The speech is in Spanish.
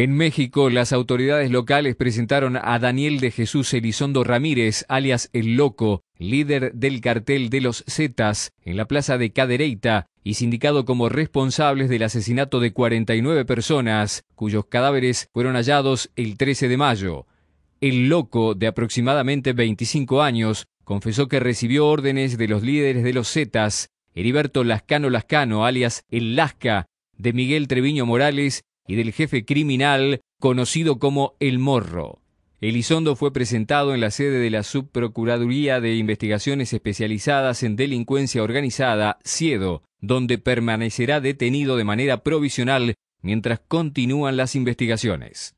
En México, las autoridades locales presentaron a Daniel de Jesús Elizondo Ramírez, alias El Loco, líder del cartel de los Zetas, en la plaza de Cadereyta y sindicado como responsables del asesinato de 49 personas, cuyos cadáveres fueron hallados el 13 de mayo. El Loco, de aproximadamente 25 años, confesó que recibió órdenes de los líderes de los Zetas, Heriberto Lascano Lascano, alias El Lasca, de Miguel Treviño Morales y del jefe criminal conocido como El Morro. Elizondo fue presentado en la sede de la Subprocuraduría de Investigaciones Especializadas en Delincuencia Organizada, CIEDO, donde permanecerá detenido de manera provisional mientras continúan las investigaciones.